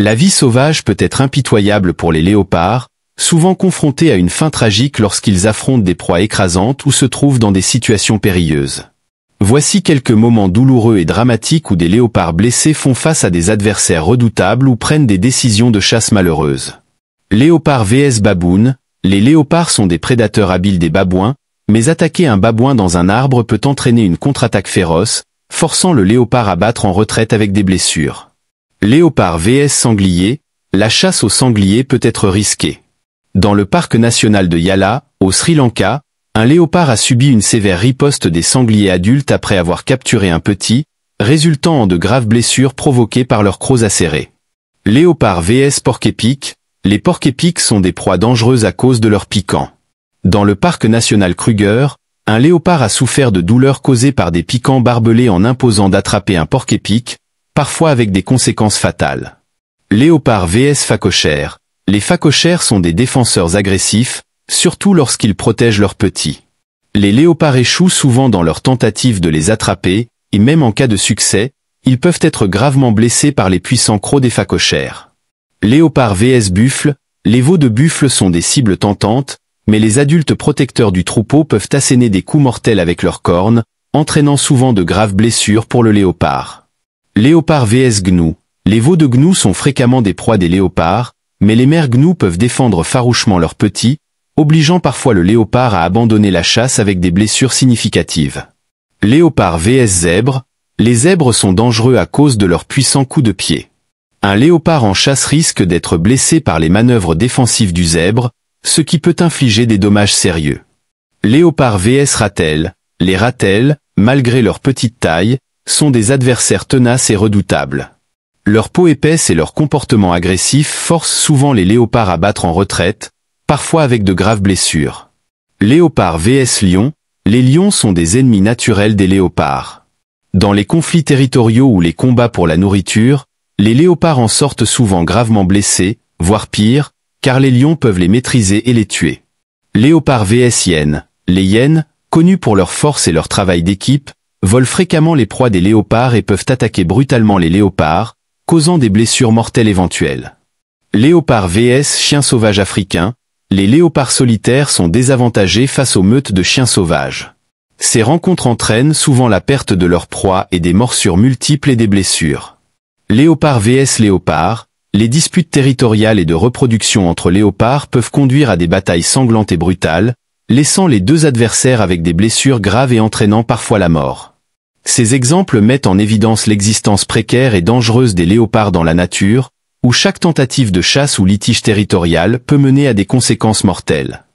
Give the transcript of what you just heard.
La vie sauvage peut être impitoyable pour les léopards, souvent confrontés à une fin tragique lorsqu'ils affrontent des proies écrasantes ou se trouvent dans des situations périlleuses. Voici quelques moments douloureux et dramatiques où des léopards blessés font face à des adversaires redoutables ou prennent des décisions de chasse malheureuses. Léopard vs baboon, les léopards sont des prédateurs habiles des babouins, mais attaquer un babouin dans un arbre peut entraîner une contre-attaque féroce, forçant le léopard à battre en retraite avec des blessures. Léopard vs sanglier, la chasse au sanglier peut être risquée. Dans le parc national de Yala, au Sri Lanka, un léopard a subi une sévère riposte des sangliers adultes après avoir capturé un petit, résultant en de graves blessures provoquées par leurs crocs acérés. Léopard vs porc-épic, les porcs-épics sont des proies dangereuses à cause de leurs piquants. Dans le parc national Kruger, un léopard a souffert de douleurs causées par des piquants barbelés en imposant d'attraper un porc-épic, parfois avec des conséquences fatales. Léopard vs Facochère. Les facochères sont des défenseurs agressifs, surtout lorsqu'ils protègent leurs petits. Les léopards échouent souvent dans leur tentative de les attraper, et même en cas de succès, ils peuvent être gravement blessés par les puissants crocs des facochères. Léopard vs buffle, les veaux de buffle sont des cibles tentantes, mais les adultes protecteurs du troupeau peuvent asséner des coups mortels avec leurs cornes, entraînant souvent de graves blessures pour le léopard. Léopard vs Gnou. Les veaux de Gnou sont fréquemment des proies des léopards, mais les mères Gnou peuvent défendre farouchement leurs petits, obligeant parfois le léopard à abandonner la chasse avec des blessures significatives. Léopard vs Zèbre. Les zèbres sont dangereux à cause de leurs puissants coups de pied. Un léopard en chasse risque d'être blessé par les manœuvres défensives du zèbre, ce qui peut infliger des dommages sérieux. Léopard vs Ratel. Les ratels, malgré leur petite taille, sont des adversaires tenaces et redoutables. Leur peau épaisse et leur comportement agressif forcent souvent les léopards à battre en retraite, parfois avec de graves blessures. Léopard vs Lion, les lions sont des ennemis naturels des léopards. Dans les conflits territoriaux ou les combats pour la nourriture, les léopards en sortent souvent gravement blessés, voire pire, car les lions peuvent les maîtriser et les tuer. Léopard vs Hyène. Les hyènes, connus pour leur force et leur travail d'équipe, volent fréquemment les proies des léopards et peuvent attaquer brutalement les léopards, causant des blessures mortelles éventuelles. Léopard vs chien sauvage africain, les léopards solitaires sont désavantagés face aux meutes de chiens sauvages. Ces rencontres entraînent souvent la perte de leur proies et des morsures multiples et des blessures. Léopard vs léopard, les disputes territoriales et de reproduction entre léopards peuvent conduire à des batailles sanglantes et brutales, laissant les deux adversaires avec des blessures graves et entraînant parfois la mort. Ces exemples mettent en évidence l'existence précaire et dangereuse des léopards dans la nature, où chaque tentative de chasse ou litige territorial peut mener à des conséquences mortelles.